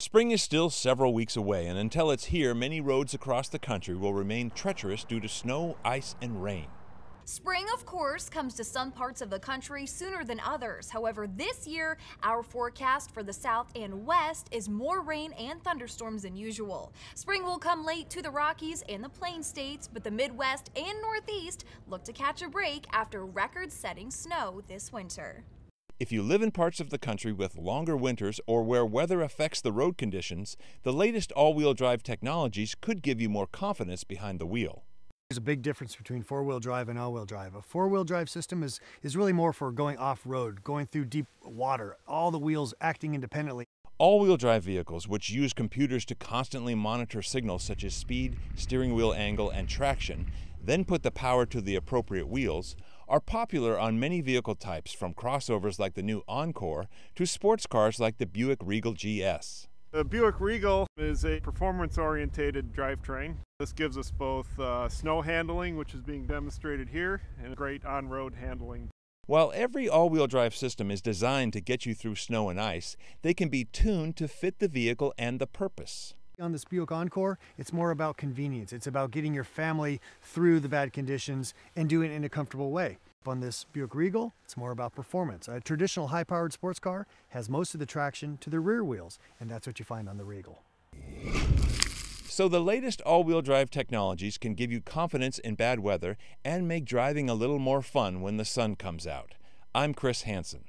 Spring is still several weeks away, and until it's here, many roads across the country will remain treacherous due to snow, ice, and rain. Spring, of course, comes to some parts of the country sooner than others. However, this year, our forecast for the south and west is more rain and thunderstorms than usual. Spring will come late to the Rockies and the Plain states, but the Midwest and Northeast look to catch a break after record setting snow this winter. If you live in parts of the country with longer winters or where weather affects the road conditions, the latest all wheel drive technologies could give you more confidence behind the wheel. There's a big difference between four wheel drive and all wheel drive. A four wheel drive system is, is really more for going off road, going through deep water, all the wheels acting independently. All wheel drive vehicles, which use computers to constantly monitor signals such as speed, steering wheel angle, and traction, then put the power to the appropriate wheels, are popular on many vehicle types, from crossovers like the new Encore to sports cars like the Buick Regal GS. The Buick Regal is a performance-orientated drivetrain. This gives us both uh, snow handling, which is being demonstrated here, and great on-road handling. While every all-wheel drive system is designed to get you through snow and ice, they can be tuned to fit the vehicle and the purpose. On this Buick Encore, it's more about convenience. It's about getting your family through the bad conditions and doing it in a comfortable way. On this Buick Regal, it's more about performance. A traditional high-powered sports car has most of the traction to the rear wheels, and that's what you find on the Regal. So the latest all-wheel drive technologies can give you confidence in bad weather and make driving a little more fun when the sun comes out. I'm Chris Hansen.